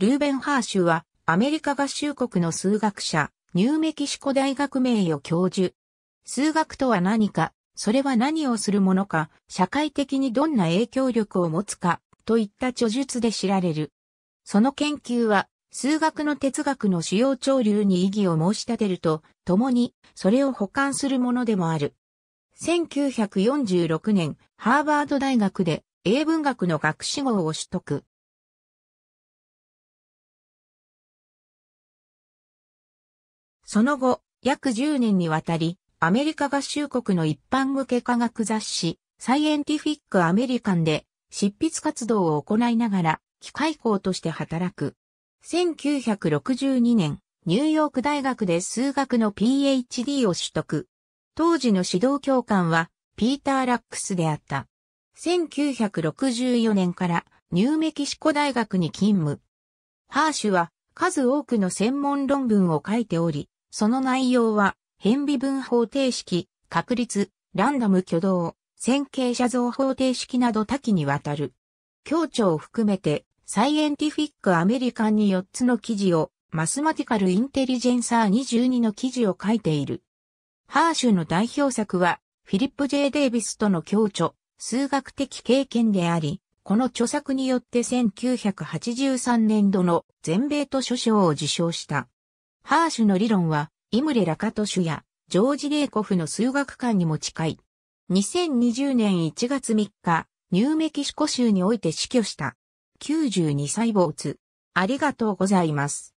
ルーベンハーシュは、アメリカ合衆国の数学者、ニューメキシコ大学名誉教授。数学とは何か、それは何をするものか、社会的にどんな影響力を持つか、といった著述で知られる。その研究は、数学の哲学の主要潮流に意義を申し立てると、共に、それを補完するものでもある。1946年、ハーバード大学で英文学の学士号を取得。その後、約10年にわたり、アメリカ合衆国の一般向け科学雑誌、サイエンティフィック・アメリカンで、執筆活動を行いながら、機械工として働く。1962年、ニューヨーク大学で数学の PhD を取得。当時の指導教官は、ピーター・ラックスであった。1964年からニューメキシコ大学に勤務。ハーシュは数多くの専門論文を書いており、その内容は、変微分方程式、確率、ランダム挙動、線形写像方程式など多岐にわたる。教調を含めて、サイエンティフィックアメリカンに4つの記事を、マスマティカルインテリジェンサー22の記事を書いている。ハーシュの代表作は、フィリップ・ジェイデイビスとの共著、数学的経験であり、この著作によって1983年度の全米図書賞を受賞した。ハーシュの理論は、イムレ・ラカトシュや、ジョージ・レイコフの数学観にも近い。2020年1月3日、ニューメキシコ州において死去した。92歳没。ありがとうございます。